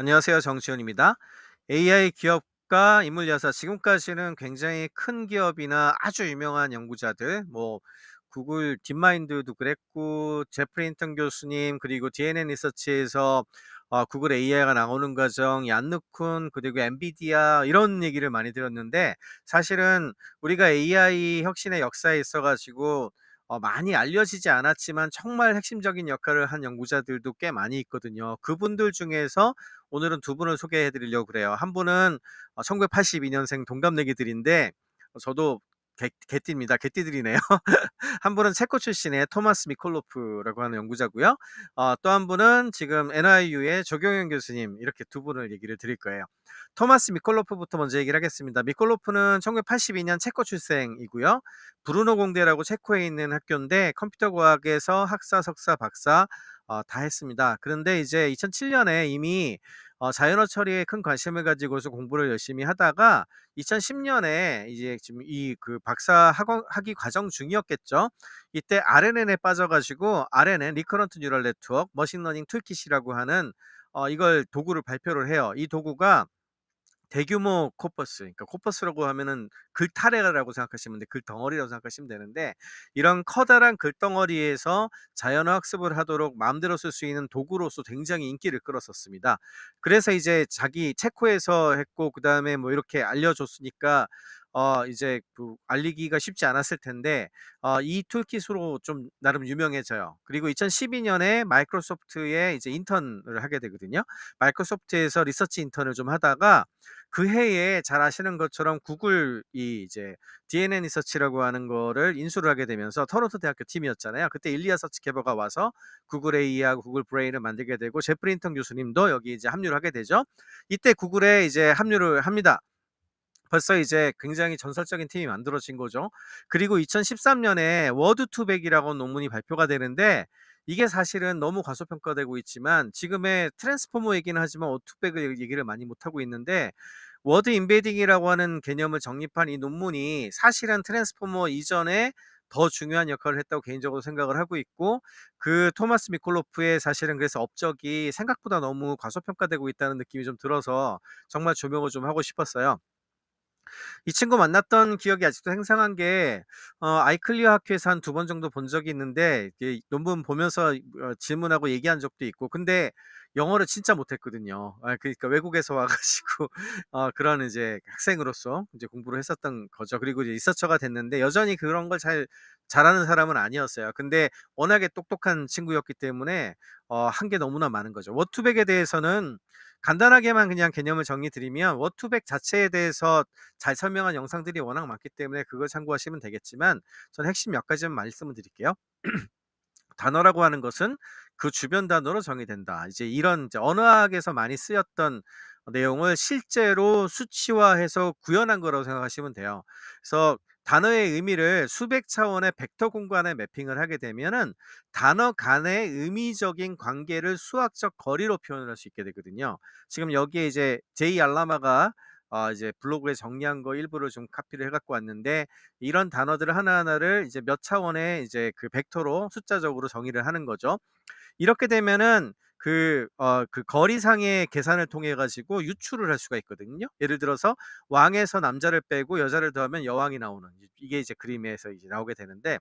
안녕하세요. 정지훈입니다. AI 기업과 인물 여사 지금까지는 굉장히 큰 기업이나 아주 유명한 연구자들 뭐 구글 딥마인드도 그랬고 제프리 인턴 교수님 그리고 DNN 리서치에서 어, 구글 AI가 나오는 과정, 얀누쿤 그리고 엔비디아 이런 얘기를 많이 들었는데 사실은 우리가 AI 혁신의 역사에 있어가지고 어, 많이 알려지지 않았지만 정말 핵심적인 역할을 한 연구자들도 꽤 많이 있거든요. 그분들 중에서 오늘은 두 분을 소개해 드리려고 그래요. 한 분은 1982년생 어, 동갑내기들인데 어, 저도 개, 띠입니다 개띠들이네요. 한 분은 체코 출신의 토마스 미콜로프라고 하는 연구자고요. 어, 또 한 분은 지금 NIU의 조경현 교수님 이렇게 두 분을 얘기를 드릴 거예요. 토마스 미콜로프부터 먼저 얘기를 하겠습니다. 미콜로프는 1982년 체코 출생이고요. 브루노 공대라고 체코에 있는 학교인데 컴퓨터 과학에서 학사, 석사, 박사 어, 다 했습니다. 그런데 이제 2007년에 이미 어, 자연어 처리에 큰 관심을 가지고서 공부를 열심히 하다가 2010년에 이제 지금 이 그 박사 학원 학위 과정 중이었겠죠. 이때 RNN에 빠져가지고 RNN 리커런트 뉴럴 네트워크 머신러닝 툴킷이라고 하는 어, 이걸 도구를 발표를 해요. 이 도구가 대규모 코퍼스, 그러니까 코퍼스라고 하면은 글타래라고 생각하시면 돼, 글덩어리라고 생각하시면 되는데 이런 커다란 글덩어리에서 자연어 학습을 하도록 마음대로 쓸 수 있는 도구로서 굉장히 인기를 끌었었습니다. 그래서 이제 자기 체코에서 했고 그 다음에 뭐 이렇게 알려줬으니까 어, 이제 그 알리기가 쉽지 않았을 텐데 어, 이 툴킷으로 좀 나름 유명해져요. 그리고 2012년에 마이크로소프트에 이제 인턴을 하게 되거든요. 마이크로소프트에서 리서치 인턴을 좀 하다가 그 해에 잘 아시는 것처럼 구글이 이제 DNN 리서치라고 하는 거를 인수를 하게 되면서 토론토 대학교 팀이었잖아요. 그때 일리아 서치 개버가 와서 구글 a i 하고 구글 브레인을 만들게 되고 제프린턴 교수님도 여기 이제 합류를 하게 되죠. 이때 구글에 이제 합류를 합니다. 벌써 이제 굉장히 전설적인 팀이 만들어진 거죠. 그리고 2013년에 워드 투백이라고 논문이 발표가 되는데 이게 사실은 너무 과소평가되고 있지만 지금의 트랜스포머 얘기는 하지만 워드투백을 얘기를 많이 못하고 있는데 워드 인베딩이라고 하는 개념을 정립한 이 논문이 사실은 트랜스포머 이전에 더 중요한 역할을 했다고 개인적으로 생각을 하고 있고 그 토마스 미콜로프의 사실은 그래서 업적이 생각보다 너무 과소평가되고 있다는 느낌이 좀 들어서 정말 조명을 좀 하고 싶었어요. 이 친구 만났던 기억이 아직도 생생한 게 어, 아이클리어 학회에서 한 두 번 정도 본 적이 있는데 이게 논문 보면서 어, 질문하고 얘기한 적도 있고 근데 영어를 진짜 못했거든요. 아, 그러니까 외국에서 와가지고 아, 그런 이제 학생으로서 이제 공부를 했었던 거죠. 그리고 이제 리서처가 됐는데 여전히 그런 걸 잘 잘하는 사람은 아니었어요. 근데 워낙에 똑똑한 친구였기 때문에 어, 한 게 너무나 많은 거죠. 워투백에 대해서는 간단하게만 그냥 개념을 정리 드리면 워투백 자체에 대해서 잘 설명한 영상들이 워낙 많기 때문에 그걸 참고하시면 되겠지만 전 핵심 몇 가지만 말씀을 드릴게요. 단어라고 하는 것은 그 주변 단어로 정의된다. 이제 이런 이제 언어학에서 많이 쓰였던 내용을 실제로 수치화해서 구현한 거라고 생각하시면 돼요. 그래서 단어의 의미를 수백 차원의 벡터 공간에 매핑을 하게 되면은 단어 간의 의미적인 관계를 수학적 거리로 표현할 수 있게 되거든요. 지금 여기에 이제 제이 알라마가 어 이제 블로그에 정리한 거 일부를 좀 카피를 해 갖고 왔는데 이런 단어들을 하나하나를 이제 몇 차원의 이제 그 벡터로 숫자적으로 정의를 하는 거죠. 이렇게 되면은 그, 어, 그 거리상의 계산을 통해 가지고 유출을할 수가 있거든요. 예를 들어서 왕에서 남자를 빼고 여자를 더하면 여왕이 나오는 이게 이제 그림에서 이제 나오게 되는데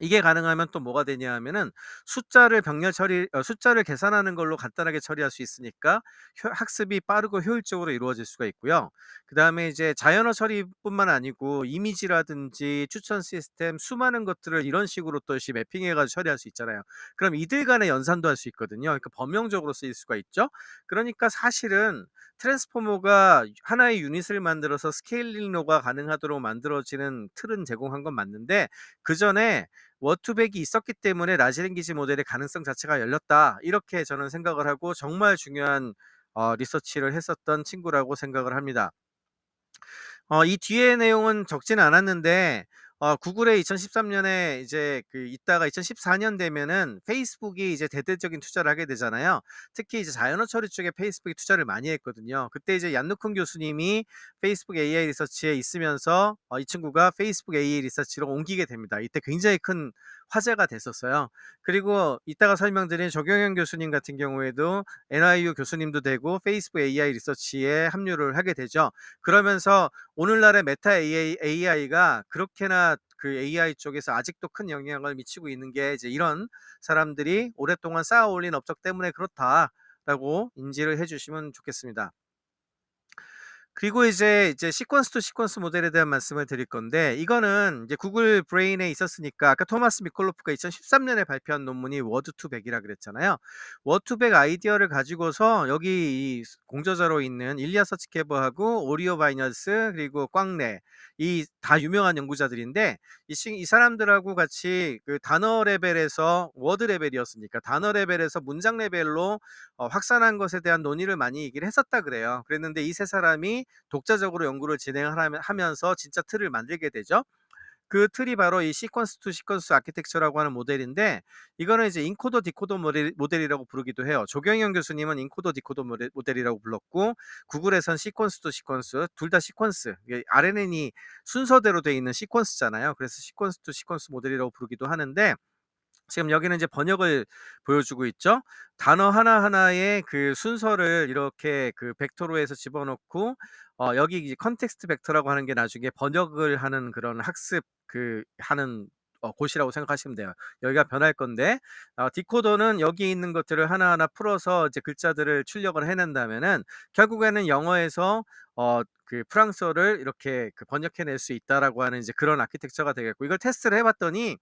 이게 가능하면 또 뭐가 되냐 하면은 숫자를 병렬 처리 어, 숫자를 계산하는 걸로 간단하게 처리할 수 있으니까 학습이 빠르고 효율적으로 이루어질 수가 있고요. 그다음에 이제 자연어 처리뿐만 아니고 이미지라든지 추천 시스템 수많은 것들을 이런 식으로 또시 매핑해 가지고 처리할 수 있잖아요. 그럼 이들 간의 연산도 할 수 있거든요. 그러니까 범용적으로 쓰일 수가 있죠. 그러니까 사실은 트랜스포머가 하나의 유닛을 만들어서 스케일링로가 가능하도록 만들어지는 틀은 제공한 건 맞는데 그 전에 워투백이 있었기 때문에 라지랭귀지 모델의 가능성 자체가 열렸다 이렇게 저는 생각을 하고 정말 중요한 어, 리서치를 했었던 친구라고 생각을 합니다. 어, 이 뒤의 내용은 적진 않았는데 어, 아, 구글의 2013년에 이제 그 있다가 2014년 되면은 페이스북이 이제 대대적인 투자를 하게 되잖아요. 특히 이제 자연어 처리 쪽에 페이스북이 투자를 많이 했거든요. 그때 이제 얀누쿤 교수님이 페이스북 AI 리서치에 있으면서 어, 이 친구가 페이스북 AI 리서치로 옮기게 됩니다. 이때 굉장히 큰 화제가 됐었어요. 그리고 이따가 설명드린 조경현 교수님 같은 경우에도 NIU 교수님도 되고 페이스북 AI 리서치에 합류를 하게 되죠. 그러면서 오늘날의 메타 AI, AI가 그렇게나 그 AI 쪽에서 아직도 큰 영향을 미치고 있는 게 이제 이런 사람들이 오랫동안 쌓아 올린 업적 때문에 그렇다라고 인지를 해주시면 좋겠습니다. 그리고 이제 이제 시퀀스 투 시퀀스 모델에 대한 말씀을 드릴 건데 이거는 이제 구글 브레인에 있었으니까 아까 토마스 미콜로프가 2013년에 발표한 논문이 워드 투백이라 그랬잖아요. 워드 투백 아이디어를 가지고서 여기 공저자로 있는 일리아 서치케버하고 오리오 바이너스 그리고 꽝레 이다 유명한 연구자들인데 이, 이 사람들하고 같이 그 단어 레벨에서 워드 레벨이었으니까 단어 레벨에서 문장 레벨로 어, 확산한 것에 대한 논의를 많이 얘기를 했었다 그래요. 그랬는데 이 세 사람이 독자적으로 연구를 진행하면서 진짜 틀을 만들게 되죠. 그 틀이 바로 이 시퀀스 투 시퀀스 아키텍처라고 하는 모델인데 이거는 이제 인코더 디코더 모델이라고 부르기도 해요. 조경영 교수님은 인코더 디코더 모델이라고 불렀고 구글에선 시퀀스 투 시퀀스 둘 다 시퀀스 RNN이 순서대로 돼 있는 시퀀스잖아요. 그래서 시퀀스 투 시퀀스 모델이라고 부르기도 하는데 지금 여기는 이제 번역을 보여주고 있죠. 단어 하나하나의 그 순서를 이렇게 그 벡터로 해서 집어넣고 어, 여기 이제 컨텍스트 벡터라고 하는 게 나중에 번역을 하는 그런 학습 그 하는 어, 곳이라고 생각하시면 돼요. 여기가 변할 건데 어, 디코더는 여기 있는 것들을 하나하나 풀어서 이제 글자들을 출력을 해낸다면은 결국에는 영어에서 어, 그 프랑스어를 이렇게 그 번역해낼 수 있다라고 하는 이제 그런 아키텍처가 되겠고 이걸 테스트를 해봤더니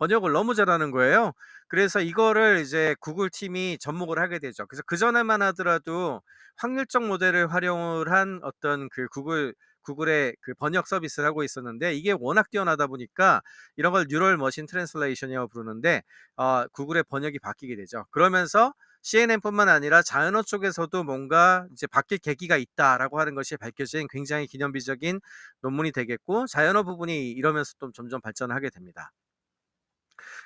번역을 너무 잘하는 거예요. 그래서 이거를 이제 구글 팀이 접목을 하게 되죠. 그래서 그전에만 하더라도 확률적 모델을 활용을 한 어떤 그 구글 구글의 그 번역 서비스를 하고 있었는데 이게 워낙 뛰어나다 보니까 이런 걸 뉴럴 머신 트랜슬레이션이라고 부르는데 어, 구글의 번역이 바뀌게 되죠. 그러면서 CNN뿐만 아니라 자연어 쪽에서도 뭔가 이제 바뀔 계기가 있다라고 하는 것이 밝혀진 굉장히 기념비적인 논문이 되겠고 자연어 부분이 이러면서 좀 점점 발전하게 됩니다.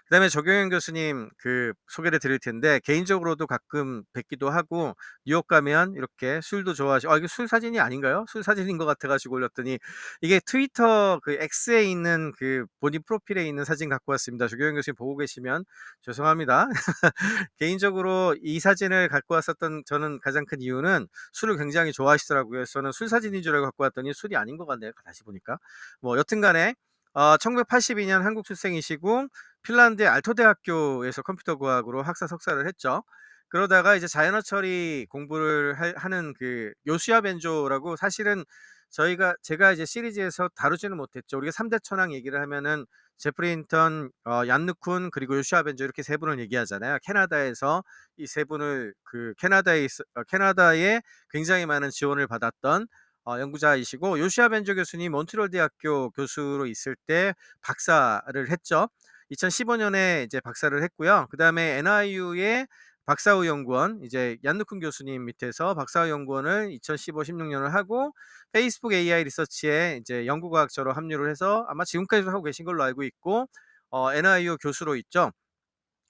그다음에 조경현 교수님 그 소개를 드릴 텐데 개인적으로도 가끔 뵙기도 하고 뉴욕 가면 이렇게 술도 좋아하시. 고아 이게 술 사진이 아닌가요? 술 사진인 것 같아가지고 올렸더니 이게 트위터 그 X에 있는 그 본인 프로필에 있는 사진 갖고 왔습니다. 조경현 교수님 보고 계시면 죄송합니다. 개인적으로 이 사진을 갖고 왔었던 저는 가장 큰 이유는 술을 굉장히 좋아하시더라고요. 그래서 저는 술 사진인 줄 알고 갖고 왔더니 술이 아닌 것 같네요. 다시 보니까 뭐 여튼간에. 어, 1982년 한국 출생이시고 핀란드의 알토 대학교에서 컴퓨터 과학으로 학사 석사를 했죠. 그러다가 이제 자연어 처리 공부를 하, 하는 그 요시아 벤조라고 사실은 저희가 제가 이제 시리즈에서 다루지는 못했죠. 우리가 3대 천왕 얘기를 하면은 제프린턴 어, 얀누쿤 그리고 요시아 벤조 이렇게 세 분을 얘기하잖아요. 캐나다에서 이 세 분을 그 캐나다에 어, 캐나다에 굉장히 많은 지원을 받았던 어, 연구자이시고 요시아 벤저 교수님 몬트리올 대학교 교수로 있을 때 박사를 했죠. 2015년에 이제 박사를 했고요. 그 다음에 NIU의 박사후 연구원 이제 얀누쿤 교수님 밑에서 박사후 연구원을 2015, 16년을 하고 페이스북 AI 리서치에 이제 연구과학자로 합류를 해서 아마 지금까지도 하고 계신 걸로 알고 있고 어, NIU 교수로 있죠.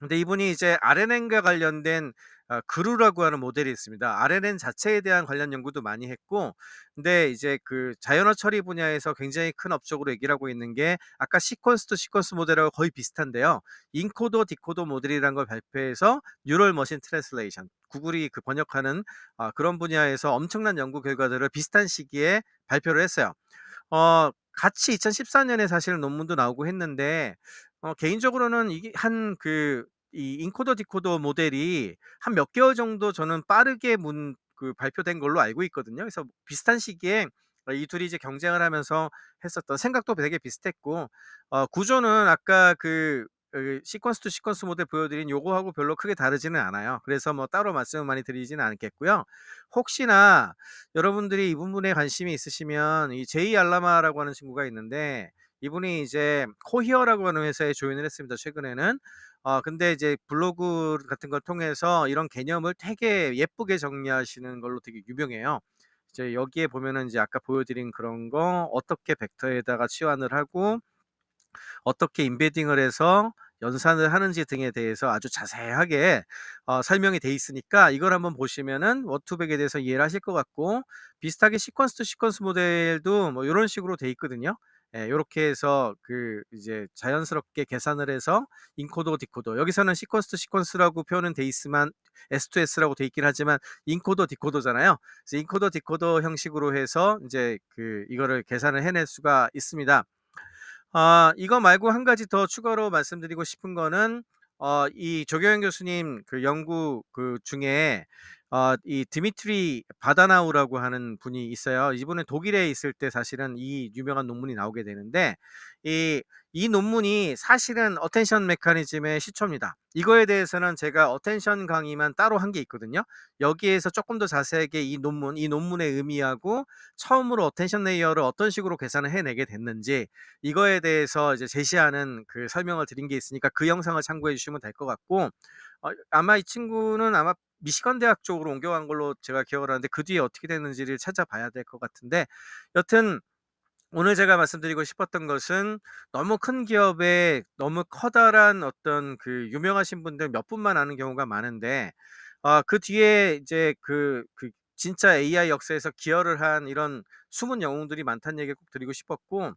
근데 이분이 이제 RNN과 관련된 어, 그루라고 하는 모델이 있습니다. RNN 자체에 대한 관련 연구도 많이 했고, 근데 이제 그 자연어 처리 분야에서 굉장히 큰 업적으로 얘기를 하고 있는 게 아까 시퀀스도 시퀀스 모델하고 거의 비슷한데요. 인코더 디코더 모델이라는 걸 발표해서 뉴럴 머신 트랜스레이션 구글이 그 번역하는 어, 그런 분야에서 엄청난 연구 결과들을 비슷한 시기에 발표를 했어요. 어, 같이 2014년에 사실 논문도 나오고 했는데 어, 개인적으로는 이게 한그 이 인코더 디코더 모델이 한 몇 개월 정도 저는 빠르게 문, 그 발표된 걸로 알고 있거든요. 그래서 비슷한 시기에 어, 이 둘이 이제 경쟁을 하면서 했었던 생각도 되게 비슷했고 어, 구조는 아까 그, 그 시퀀스 투 시퀀스 모델 보여드린 요거하고 별로 크게 다르지는 않아요. 그래서 뭐 따로 말씀을 많이 드리지는 않겠고요. 혹시나 여러분들이 이 부분에 관심이 있으시면 이 제이 알라마라고 하는 친구가 있는데 이분이 이제 코히어라고 하는 회사에 조인을 했습니다. 최근에는 어 근데 이제 블로그 같은 걸 통해서 이런 개념을 되게 예쁘게 정리하시는 걸로 되게 유명해요. 이제 여기에 보면은 이제 아까 보여드린 그런 거 어떻게 벡터에다가 치환을 하고 어떻게 인베딩을 해서 연산을 하는지 등에 대해서 아주 자세하게 어, 설명이 돼 있으니까 이걸 한번 보시면은 워투백에 대해서 이해를 하실 것 같고 비슷하게 시퀀스 투 시퀀스 모델도 뭐 이런 식으로 돼 있거든요. 이렇게 예, 해서 그 이제 자연스럽게 계산을 해서 인코더 디코더 여기서는 시퀀스 투 시퀀스라고 표현은 돼 있지만 S2S라고 돼 있긴 하지만 인코더 디코더잖아요. 그래서 인코더 디코더 형식으로 해서 이제 그 이거를 계산을 해낼 수가 있습니다. 아, 이거 말고 한 가지 더 추가로 말씀드리고 싶은 거는 어, 이조경현 교수님 그 연구 그 중에 어, 이 드미트리 바다나우라고 하는 분이 있어요. 이번에 독일에 있을 때 사실은 이 유명한 논문이 나오게 되는데 이, 이 논문이 사실은 어텐션 메커니즘의 시초입니다. 이거에 대해서는 제가 어텐션 강의만 따로 한 게 있거든요. 여기에서 조금 더 자세하게 이 논문, 이 논문의 의미하고 처음으로 어텐션 레이어를 어떤 식으로 계산을 해내게 됐는지 이거에 대해서 이제 제시하는 그 설명을 드린 게 있으니까 그 영상을 참고해 주시면 될 것 같고 어, 아마 이 친구는 아마 미시간 대학 쪽으로 옮겨간 걸로 제가 기억을 하는데 그 뒤에 어떻게 됐는지를 찾아봐야 될 것 같은데 여튼 오늘 제가 말씀드리고 싶었던 것은 너무 큰 기업에 너무 커다란 어떤 그 유명하신 분들 몇 분만 아는 경우가 많은데 아, 그 뒤에 이제 그, 그 진짜 AI 역사에서 기여를 한 이런 숨은 영웅들이 많다는 얘기를 꼭 드리고 싶었고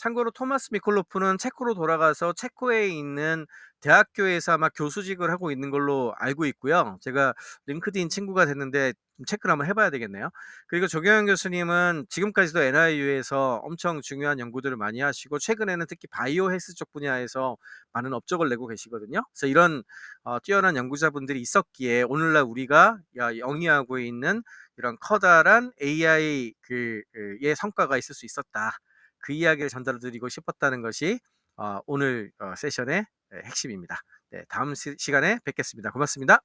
참고로 토마스 미콜로프는 체코로 돌아가서 체코에 있는 대학교에서 아마 교수직을 하고 있는 걸로 알고 있고요. 제가 링크드인 친구가 됐는데 체크를 한번 해봐야 되겠네요. 그리고 조경현 교수님은 지금까지도 NIU에서 엄청 중요한 연구들을 많이 하시고 최근에는 특히 바이오 헬스 쪽 분야에서 많은 업적을 내고 계시거든요. 그래서 이런 어, 뛰어난 연구자분들이 있었기에 오늘날 우리가 영위하고 있는 이런 커다란 AI의 그, 그, 성과가 있을 수 있었다. 그 이야기를 전달드리고 싶었다는 것이 어, 오늘 어, 세션의 핵심입니다. 네, 다음 시간에 뵙겠습니다. 고맙습니다.